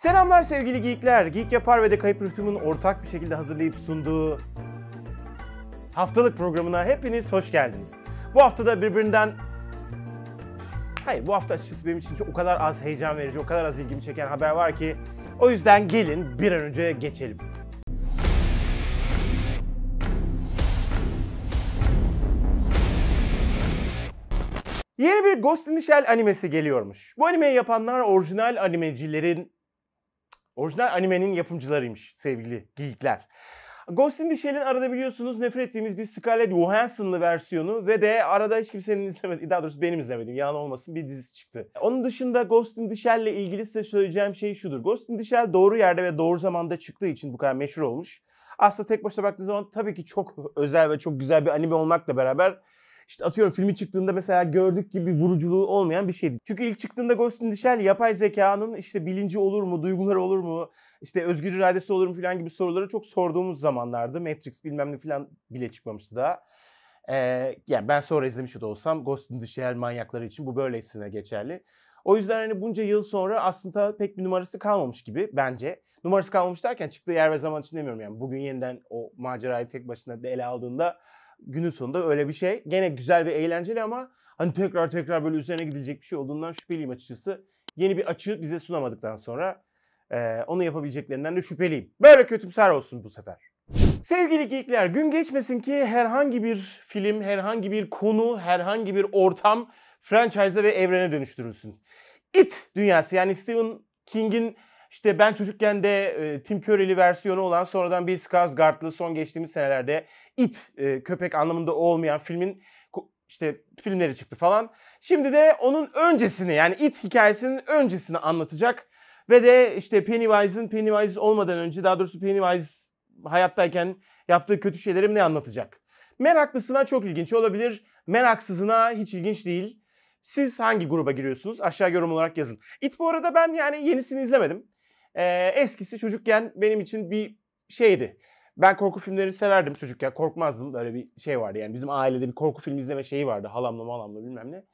Selamlar sevgili geekler. Geek Yapar ve de Kayıp Rıhtım'ın ortak bir şekilde hazırlayıp sunduğu haftalık programına hepiniz hoş geldiniz. Bu hafta da birbirinden Hayır bu hafta açıkçası benim için çok o kadar az heyecan verici, o kadar az ilgimi çeken haber var ki o yüzden gelin bir an önce geçelim. Yeni bir Ghost in the Shell animesi geliyormuş. Bu animeyi yapanlar orijinal animecilerin Orijinal animenin yapımcılarıymış sevgili geyikler. Ghost in the Shell'in arada biliyorsunuz nefret ettiğimiz bir Scarlett Johansson'lı versiyonu ve de arada hiç kimsenin izlemedi. daha doğrusu benim izlemedim. yalan olmasın bir dizisi çıktı. Onun dışında Ghost in the Shell ile ilgili size söyleyeceğim şey şudur. Ghost in the Shell doğru yerde ve doğru zamanda çıktığı için bu kadar meşhur olmuş. Aslında tek başına baktığınız zaman tabii ki çok özel ve çok güzel bir anime olmakla beraber işte atıyorum filmi çıktığında mesela gördük gibi vuruculuğu olmayan bir şeydi. Çünkü ilk çıktığında Ghost in the Shell yapay zekanın işte bilinci olur mu, duyguları olur mu, işte özgür iradesi olur mu falan gibi soruları çok sorduğumuz zamanlardı. Matrix bilmem ne falan bile çıkmamıştı daha. Ee, yani ben sonra izlemiş de olsam Ghost in the Shell manyakları için bu böylesine geçerli. O yüzden hani bunca yıl sonra aslında pek bir numarası kalmamış gibi bence. Numarası kalmamış derken çıktığı yer ve zaman için demiyorum yani. Bugün yeniden o macerayı tek başına ele aldığında günün sonunda öyle bir şey. Gene güzel ve eğlenceli ama hani tekrar tekrar böyle üzerine gidilecek bir şey olduğundan şüpheliyim açıkçası. Yeni bir açığı bize sunamadıktan sonra e, onu yapabileceklerinden de şüpheliyim. Böyle kötümser olsun bu sefer. Sevgili geekler gün geçmesin ki herhangi bir film, herhangi bir konu, herhangi bir ortam franchise'a e ve evrene dönüştürülsün. It dünyası yani Stephen King'in işte ben çocukken de e, Tim Curry'li versiyonu olan sonradan Bill Skarsgård'lı son geçtiğimiz senelerde It e, köpek anlamında olmayan filmin işte filmleri çıktı falan. Şimdi de onun öncesini yani It hikayesinin öncesini anlatacak. Ve de işte Pennywise'ın Pennywise olmadan önce daha doğrusu Pennywise hayattayken yaptığı kötü şeylerim ne anlatacak? Meraklısına çok ilginç olabilir. Meraksızına hiç ilginç değil. Siz hangi gruba giriyorsunuz? Aşağı yorum olarak yazın. It bu arada ben yani yenisini izlemedim. E, eskisi çocukken benim için bir şeydi. Ben korku filmlerini severdim çocukken. Korkmazdım. Böyle bir şey vardı. Yani bizim ailede bir korku filmi izleme şeyi vardı. Halamla malamla bilmem ne.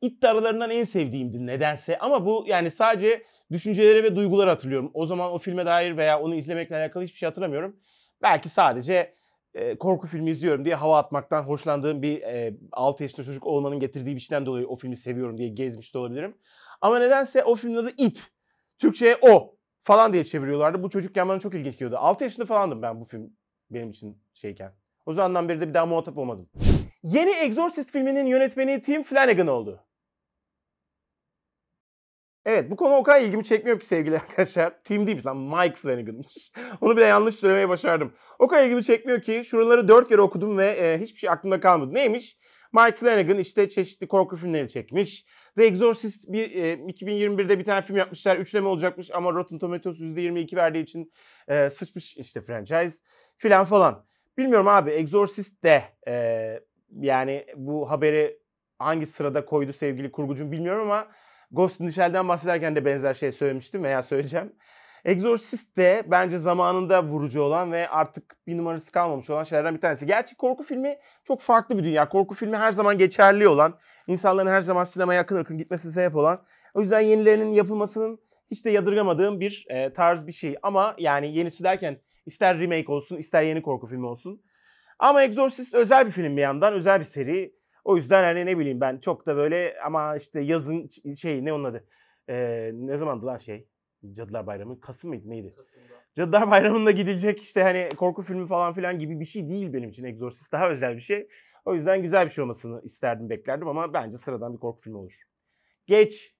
İt aralarından en sevdiğimdi nedense. Ama bu yani sadece düşünceleri ve duyguları hatırlıyorum. O zaman o filme dair veya onu izlemekle alakalı hiçbir şey hatırlamıyorum. Belki sadece e, korku filmi izliyorum diye hava atmaktan hoşlandığım bir e, 6 yaşında çocuk olmanın getirdiği bir şeyden dolayı o filmi seviyorum diye gezmiş de olabilirim. Ama nedense o filmin adı It. Türkçe'ye o falan diye çeviriyorlardı. Bu çocukken bana çok ilginç geliyordu. 6 yaşında falandım ben bu film benim için şeyken. O zamandan beri de bir daha muhatap olmadım. Yeni Exorcist filminin yönetmeni Tim Flanagan oldu. Evet bu konu o kadar ilgimi çekmiyor ki sevgili arkadaşlar. Tim değilmiş lan Mike Flanagan'mış. Onu bile yanlış söylemeye başardım. O kadar ilgimi çekmiyor ki şuraları dört kere okudum ve e, hiçbir şey aklımda kalmadı. Neymiş? Mike Flanagan işte çeşitli korku filmleri çekmiş. The Exorcist bir, e, 2021'de bir tane film yapmışlar. Üçleme olacakmış ama Rotten Tomatoes %22 verdiği için e, sıçmış işte franchise filan falan. Bilmiyorum abi Exorcist de e, yani bu haberi hangi sırada koydu sevgili kurgucum bilmiyorum ama Ghost in the Shell'den bahsederken de benzer şey söylemiştim veya söyleyeceğim. Exorcist de bence zamanında vurucu olan ve artık bir numarası kalmamış olan şeylerden bir tanesi. Gerçi korku filmi çok farklı bir dünya. Korku filmi her zaman geçerli olan, insanların her zaman sinemaya yakın akın gitmesine sebep olan. O yüzden yenilerinin yapılmasının hiç de yadırgamadığım bir e, tarz bir şey. Ama yani yenisi derken ister remake olsun ister yeni korku filmi olsun. Ama Exorcist özel bir film bir yandan, özel bir seri. O yüzden hani ne bileyim ben çok da böyle ama işte yazın şey ne onun adı? Ee, ne zamandı lan şey? Cadılar Bayramı Kasım mıydı neydi? Kasım'da. Cadılar Bayramı'nda gidilecek işte hani korku filmi falan filan gibi bir şey değil benim için Exorcist daha özel bir şey. O yüzden güzel bir şey olmasını isterdim beklerdim ama bence sıradan bir korku filmi olur. Geç.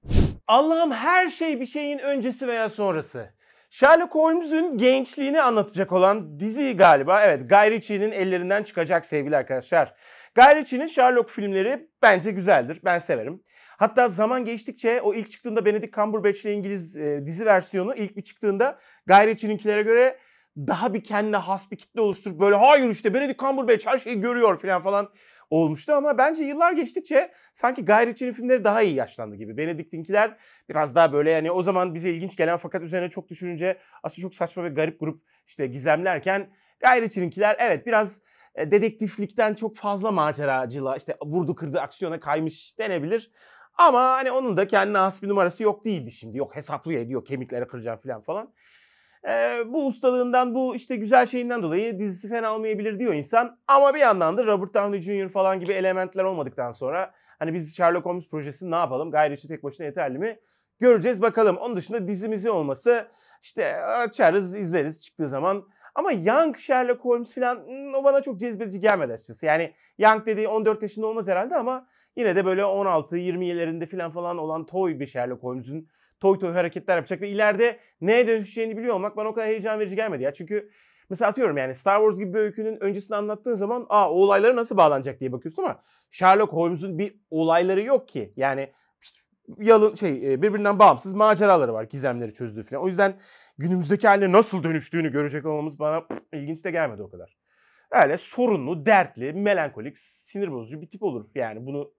Allah'ım her şey bir şeyin öncesi veya sonrası. Sherlock Holmes'un gençliğini anlatacak olan dizi galiba. Evet Guy Ritchie'nin ellerinden çıkacak sevgili arkadaşlar. Guy Ritchie'nin Sherlock filmleri bence güzeldir. Ben severim. Hatta zaman geçtikçe o ilk çıktığında Benedict Cumberbatch'le İngiliz e, dizi versiyonu ilk bir çıktığında gayretçininkilere göre daha bir kendine has bir kitle oluşturup böyle hayır işte Benedict Cumberbatch her şeyi görüyor falan falan olmuştu ama bence yıllar geçtikçe sanki gayretçinin filmleri daha iyi yaşlandı gibi. Benedict'inkiler biraz daha böyle yani o zaman bize ilginç gelen fakat üzerine çok düşününce aslında çok saçma ve garip grup işte gizemlerken gayretçininkiler evet biraz e, dedektiflikten çok fazla maceracılığa işte vurdu kırdı aksiyona kaymış denebilir. Ama hani onun da kendine has bir numarası yok değildi şimdi. Yok hesaplıyor ediyor kemiklere kıracağım falan falan. Ee, bu ustalığından bu işte güzel şeyinden dolayı dizisi fena olmayabilir diyor insan. Ama bir yandan da Robert Downey Jr. falan gibi elementler olmadıktan sonra hani biz Sherlock Holmes projesini ne yapalım? Guy tek başına yeterli mi? Göreceğiz bakalım. Onun dışında dizimizi olması işte açarız izleriz çıktığı zaman. Ama Young Sherlock Holmes falan hmm, o bana çok cezbedici gelmedi açıkçası. Yani Young dediği 14 yaşında olmaz herhalde ama Yine de böyle 16-20'lerinde falan falan olan toy bir Sherlock Holmes'un toy toy hareketler yapacak ve ileride neye dönüşeceğini biliyor olmak bana o kadar heyecan verici gelmedi ya. Çünkü mesela atıyorum yani Star Wars gibi bir öykünün öncesini anlattığın zaman aa o olaylara nasıl bağlanacak diye bakıyorsun ama Sherlock Holmes'un bir olayları yok ki. Yani yalın şey e, birbirinden bağımsız maceraları var gizemleri çözdüğü falan. O yüzden günümüzdeki haline nasıl dönüştüğünü görecek olmamız bana pff, ilginç de gelmedi o kadar. Öyle sorunlu, dertli, melankolik, sinir bozucu bir tip olur. Yani bunu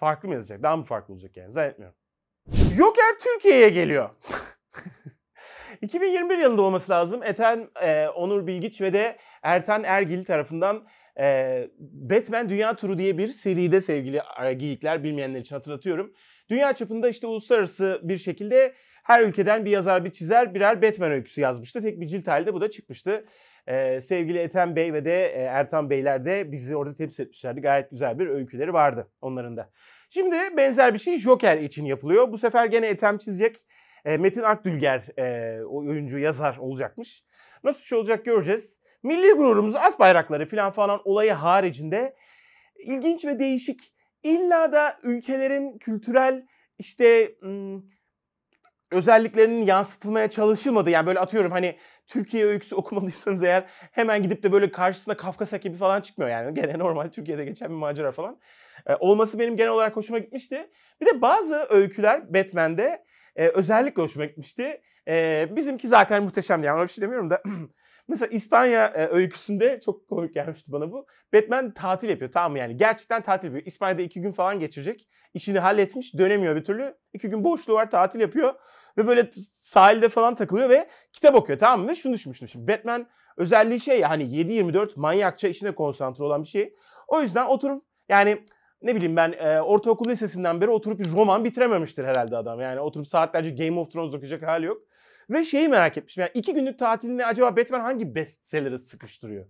Farklı mı yazacak? Daha mı farklı olacak yani? Zannetmiyorum. Joker Türkiye'ye geliyor. 2021 yılında olması lazım. Ethan e, Onur Bilgiç ve de Ertan Ergil tarafından e, Batman Dünya Turu diye bir seride sevgili e, geyikler bilmeyenler için hatırlatıyorum. Dünya çapında işte uluslararası bir şekilde her ülkeden bir yazar, bir çizer birer Batman öyküsü yazmıştı. Tek bir cilt halinde bu da çıkmıştı. Ee, sevgili Ethem Bey ve de e, Ertan Beyler de bizi orada temsil etmişlerdi. Gayet güzel bir öyküleri vardı onların da. Şimdi benzer bir şey Joker için yapılıyor. Bu sefer gene Ethem çizecek. E, Metin Akdülger e, oyuncu yazar olacakmış. Nasıl bir şey olacak göreceğiz. Milli gururumuz as bayrakları filan falan olayı haricinde ilginç ve değişik. İlla da ülkelerin kültürel işte... Im, özelliklerinin yansıtılmaya çalışılmadı. Yani böyle atıyorum hani Türkiye öyküsü okumadıysanız eğer hemen gidip de böyle karşısına Kafkas gibi falan çıkmıyor yani. Gene normal Türkiye'de geçen bir macera falan. Ee, olması benim genel olarak hoşuma gitmişti. Bir de bazı öyküler Batman'de e, özellikle hoşuma gitmişti. E, bizimki zaten muhteşem yani ona bir şey demiyorum da Mesela İspanya e, öyküsünde çok komik gelmişti bana bu. Batman tatil yapıyor tamam mı yani? Gerçekten tatil yapıyor. İspanya'da iki gün falan geçirecek. İşini halletmiş dönemiyor bir türlü. İki gün boşluğu var tatil yapıyor. Ve böyle sahilde falan takılıyor ve kitap okuyor tamam mı? Ve şunu düşünmüştüm şimdi. Batman özelliği şey ya hani 7-24 manyakça işine konsantre olan bir şey. O yüzden oturup yani ne bileyim ben e, ortaokul lisesinden beri oturup bir roman bitirememiştir herhalde adam. Yani oturup saatlerce Game of Thrones okuyacak hali yok. Ve şeyi merak etmişim. Yani iki günlük tatilinde acaba Batman hangi bestseller'ı sıkıştırıyor?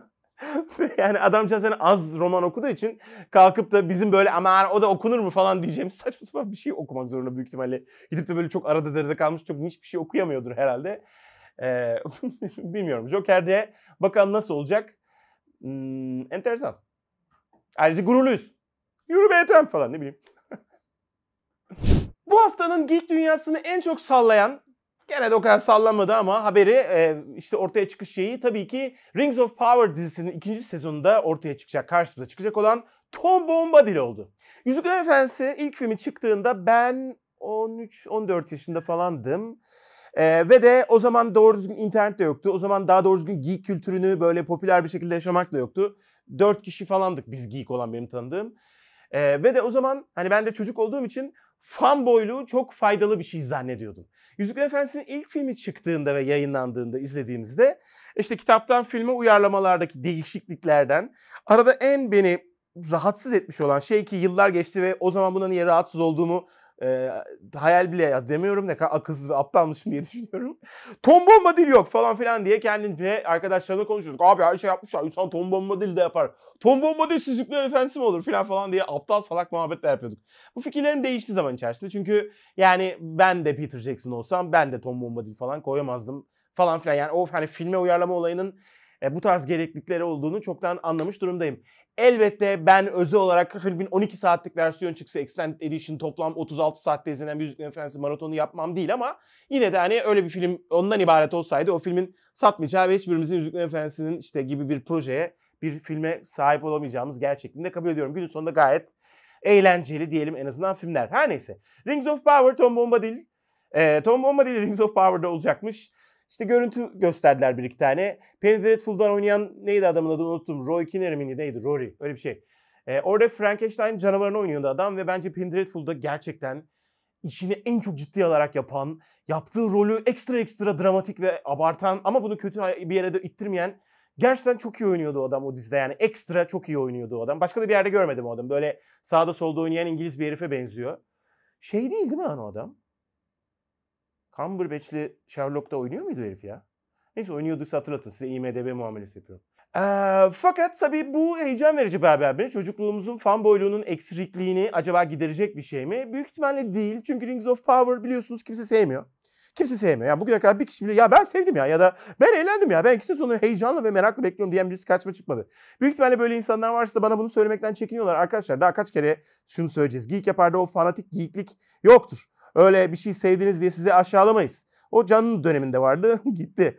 yani adamcağız hani az roman okuduğu için kalkıp da bizim böyle aman o da okunur mu falan diyeceğim saçma sapan bir şey okumak zorunda büyük ihtimalle. Gidip de böyle çok arada derede kalmış çok niş bir şey okuyamıyordur herhalde. Ee, bilmiyorum. Joker'de bakalım nasıl olacak. Hmm, enteresan. Ayrıca gururluyuz. Yürü be etem falan ne bileyim. Bu haftanın geek dünyasını en çok sallayan Gene de o kadar sallamadı ama haberi e, işte ortaya çıkış şeyi tabii ki Rings of Power dizisinin ikinci sezonunda ortaya çıkacak, karşımıza çıkacak olan Tom Bombadil oldu. Yüzükler Efendisi ilk filmi çıktığında ben 13-14 yaşında falandım. Ee, ve de o zaman doğru düzgün internet de yoktu. O zaman daha doğru düzgün geek kültürünü böyle popüler bir şekilde yaşamak da yoktu. Dört kişi falandık biz geek olan benim tanıdığım. E, ve de o zaman hani ben de çocuk olduğum için fan boyluğu çok faydalı bir şey zannediyordum. Yüzüklerin Efendisi'nin ilk filmi çıktığında ve yayınlandığında izlediğimizde işte kitaptan filme uyarlamalardaki değişikliklerden arada en beni rahatsız etmiş olan şey ki yıllar geçti ve o zaman buna niye rahatsız olduğumu e, hayal bile ya demiyorum ne kadar akılsız ve aptalmışım diye düşünüyorum. Tom Bombadil yok falan filan diye kendince arkadaşlarla konuşuyorduk. Abi her şey yapmışlar. İnsan Tom Bombadil de yapar. Tom Bombadil sizlikler efendisi mi olur filan falan diye aptal salak muhabbetler yapıyorduk. Bu fikirlerim değişti zaman içerisinde. Çünkü yani ben de Peter Jackson olsam ben de Tom Bombadil falan koyamazdım falan filan. Yani o hani filme uyarlama olayının e, bu tarz gereklilikleri olduğunu çoktan anlamış durumdayım. Elbette ben özel olarak filmin 12 saatlik versiyon çıksa Extended Edition toplam 36 saatte izlenen Müzik Efendisi maratonu yapmam değil ama yine de hani öyle bir film ondan ibaret olsaydı o filmin satmayacağı ve hiçbirimizin Müzik Efendisi'nin işte gibi bir projeye bir filme sahip olamayacağımız gerçekliğini kabul ediyorum. Günün sonunda gayet eğlenceli diyelim en azından filmler. Her neyse. Rings of Power Tom Bombadil. E, Tom Bombadil Rings of Power'da olacakmış. İşte görüntü gösterdiler bir iki tane. Penny Dreadful'dan oynayan neydi adamın adını unuttum. Roy Kinnear miydi neydi? Rory öyle bir şey. Ee, orada Frankenstein canavarını oynuyordu adam ve bence Penny Dreadful'da gerçekten işini en çok ciddi alarak yapan, yaptığı rolü ekstra ekstra dramatik ve abartan ama bunu kötü bir yere de ittirmeyen Gerçekten çok iyi oynuyordu o adam o dizide yani ekstra çok iyi oynuyordu o adam. Başka da bir yerde görmedim o adam. Böyle sağda solda oynayan İngiliz bir herife benziyor. Şey değil değil mi lan o adam? Cumberbatch'li Sherlock'ta oynuyor muydu herif ya? Neyse oynuyorduysa hatırlatın. Size IMDB muamelesi yapıyorum. Ee, fakat tabii bu heyecan verici bir haber. Çocukluğumuzun fanboyluğunun eksikliğini acaba giderecek bir şey mi? Büyük ihtimalle değil. Çünkü Rings of Power biliyorsunuz kimse sevmiyor. Kimse sevmiyor. Yani bugüne kadar bir kişi bile ya ben sevdim ya ya da ben eğlendim ya. Ben ikisinin sonu heyecanla ve meraklı bekliyorum diyen birisi kaçma çıkmadı. Büyük ihtimalle böyle insanlar varsa da bana bunu söylemekten çekiniyorlar. Arkadaşlar daha kaç kere şunu söyleyeceğiz. Geek yaparda o fanatik geeklik yoktur. Öyle bir şey sevdiniz diye sizi aşağılamayız. O canın döneminde vardı gitti.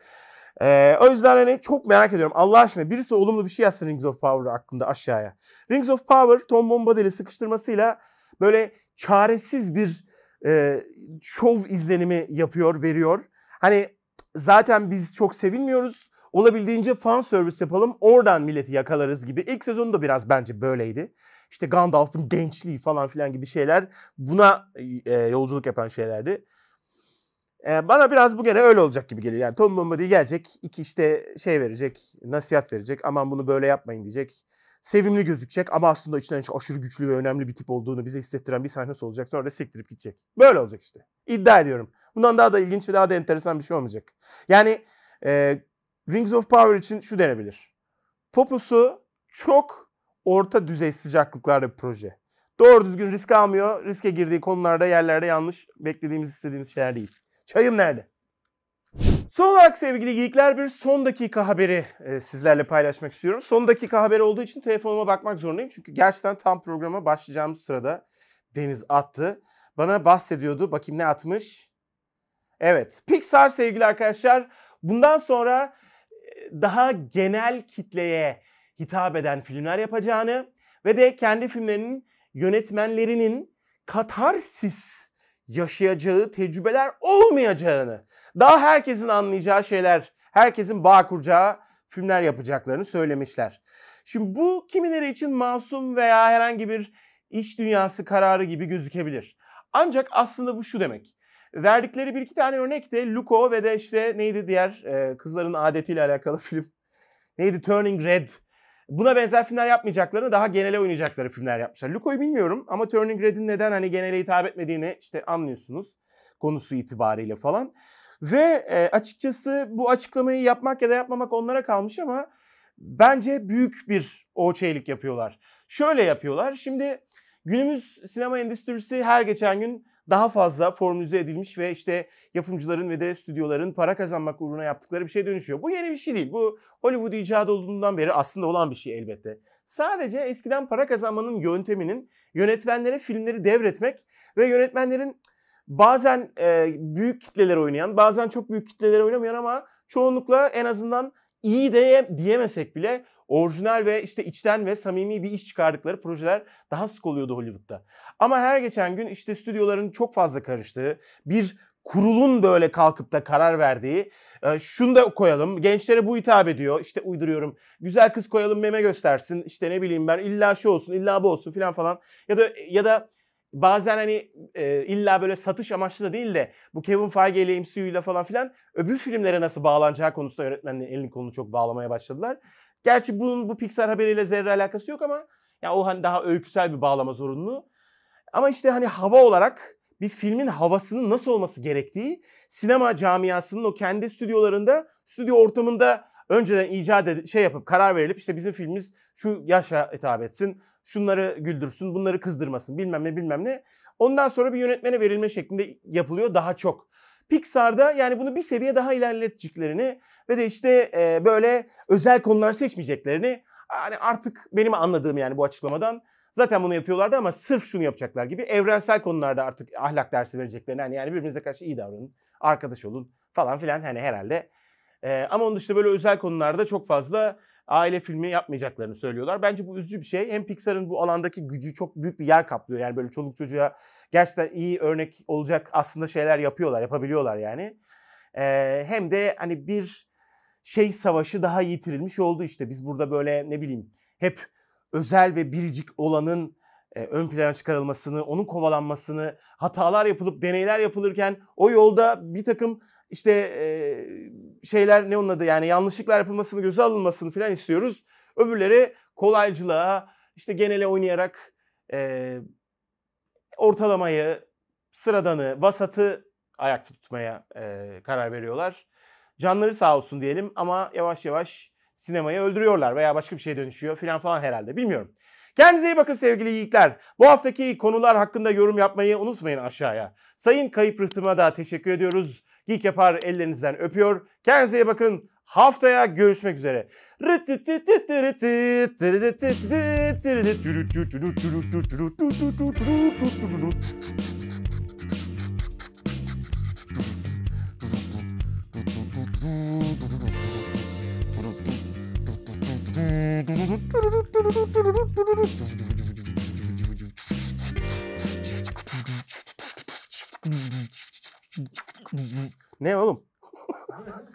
Ee, o yüzden hani çok merak ediyorum. Allah aşkına birisi olumlu bir şey yazsın Rings of Power hakkında aşağıya. Rings of Power Tom Bombadil'i sıkıştırmasıyla böyle çaresiz bir e, şov izlenimi yapıyor, veriyor. Hani zaten biz çok sevinmiyoruz. Olabildiğince fan servis yapalım. Oradan milleti yakalarız gibi. İlk sezonu da biraz bence böyleydi. İşte Gandalf'ın gençliği falan filan gibi şeyler buna e, e, yolculuk yapan şeylerdi. E, bana biraz bu gene öyle olacak gibi geliyor. Yani Tom Bombadil gelecek. iki işte şey verecek. Nasihat verecek. Aman bunu böyle yapmayın diyecek sevimli gözükecek ama aslında içten içe aşırı güçlü ve önemli bir tip olduğunu bize hissettiren bir sahnesi olacak. Sonra da sektirip gidecek. Böyle olacak işte. İddia ediyorum. Bundan daha da ilginç ve daha da enteresan bir şey olmayacak. Yani e, Rings of Power için şu denebilir. Popusu çok orta düzey sıcaklıklarda bir proje. Doğru düzgün risk almıyor. Riske girdiği konularda yerlerde yanlış beklediğimiz istediğimiz şeyler değil. Çayım nerede? Son olarak sevgili geyikler bir son dakika haberi e, sizlerle paylaşmak istiyorum. Son dakika haberi olduğu için telefonuma bakmak zorundayım. Çünkü gerçekten tam programa başlayacağımız sırada Deniz attı. Bana bahsediyordu. Bakayım ne atmış. Evet Pixar sevgili arkadaşlar bundan sonra daha genel kitleye hitap eden filmler yapacağını ve de kendi filmlerinin yönetmenlerinin katarsis yaşayacağı tecrübeler olmayacağını, daha herkesin anlayacağı şeyler, herkesin bağ kuracağı filmler yapacaklarını söylemişler. Şimdi bu kimileri için masum veya herhangi bir iş dünyası kararı gibi gözükebilir. Ancak aslında bu şu demek. Verdikleri bir iki tane örnek de Luco ve de işte neydi diğer e, kızların adetiyle alakalı film. Neydi Turning Red. Buna benzer filmler yapmayacaklarını daha genele oynayacakları filmler yapmışlar. Luco'yu bilmiyorum ama Turning Red'in neden hani genele hitap etmediğini işte anlıyorsunuz konusu itibariyle falan. Ve e, açıkçası bu açıklamayı yapmak ya da yapmamak onlara kalmış ama bence büyük bir oğçeylik yapıyorlar. Şöyle yapıyorlar. Şimdi günümüz sinema endüstrisi her geçen gün daha fazla formülize edilmiş ve işte yapımcıların ve de stüdyoların para kazanmak uğruna yaptıkları bir şey dönüşüyor. Bu yeni bir şey değil. Bu Hollywood icadı olduğundan beri aslında olan bir şey elbette. Sadece eskiden para kazanmanın yönteminin yönetmenlere filmleri devretmek ve yönetmenlerin bazen e, büyük kitleler oynayan, bazen çok büyük kitlelere oynamayan ama çoğunlukla en azından iyi de diyemesek bile orijinal ve işte içten ve samimi bir iş çıkardıkları projeler daha sık oluyordu Hollywood'da. Ama her geçen gün işte stüdyoların çok fazla karıştığı, bir kurulun böyle kalkıp da karar verdiği e, şunu da koyalım gençlere bu hitap ediyor işte uyduruyorum güzel kız koyalım meme göstersin işte ne bileyim ben illa şu olsun illa bu olsun filan falan ya da ya da bazen hani e, illa böyle satış amaçlı da değil de bu Kevin Feige ile MCU'yla falan filan öbür filmlere nasıl bağlanacağı konusunda yönetmenlerin elini kolunu çok bağlamaya başladılar. Gerçi bunun bu Pixar haberiyle zerre alakası yok ama ya o hani daha öyküsel bir bağlama zorunlu. Ama işte hani hava olarak bir filmin havasının nasıl olması gerektiği sinema camiasının o kendi stüdyolarında, stüdyo ortamında önceden icat edip, şey yapıp karar verilip işte bizim filmimiz şu yaşa hitap etsin, şunları güldürsün, bunları kızdırmasın bilmem ne bilmem ne. Ondan sonra bir yönetmene verilme şeklinde yapılıyor daha çok. Pixar'da yani bunu bir seviye daha ilerleteceklerini ve de işte e, böyle özel konular seçmeyeceklerini hani artık benim anladığım yani bu açıklamadan zaten bunu yapıyorlardı ama sırf şunu yapacaklar gibi evrensel konularda artık ahlak dersi vereceklerini hani yani birbirinize karşı iyi davranın, arkadaş olun falan filan hani herhalde e, ama onun dışında böyle özel konularda çok fazla aile filmi yapmayacaklarını söylüyorlar. Bence bu üzücü bir şey. Hem Pixar'ın bu alandaki gücü çok büyük bir yer kaplıyor. Yani böyle çoluk çocuğa gerçekten iyi örnek olacak aslında şeyler yapıyorlar, yapabiliyorlar yani. Ee, hem de hani bir şey savaşı daha yitirilmiş oldu işte. Biz burada böyle ne bileyim hep özel ve biricik olanın e, ön plana çıkarılmasını, onun kovalanmasını, hatalar yapılıp deneyler yapılırken o yolda bir takım işte e, şeyler ne onun adı yani yanlışlıklar yapılmasını göze alınmasını falan istiyoruz. Öbürleri kolaycılığa işte genele oynayarak e, ortalamayı, sıradanı, vasatı ayakta tutmaya e, karar veriyorlar. Canları sağ olsun diyelim ama yavaş yavaş sinemayı öldürüyorlar veya başka bir şeye dönüşüyor filan falan herhalde bilmiyorum. Kendinize iyi bakın sevgili yiğitler. Bu haftaki konular hakkında yorum yapmayı unutmayın aşağıya. Sayın Kayıp Rıhtım'a da teşekkür ediyoruz. Geek Yapar ellerinizden öpüyor. Kendinize iyi bakın. Haftaya görüşmek üzere. ne oğlum?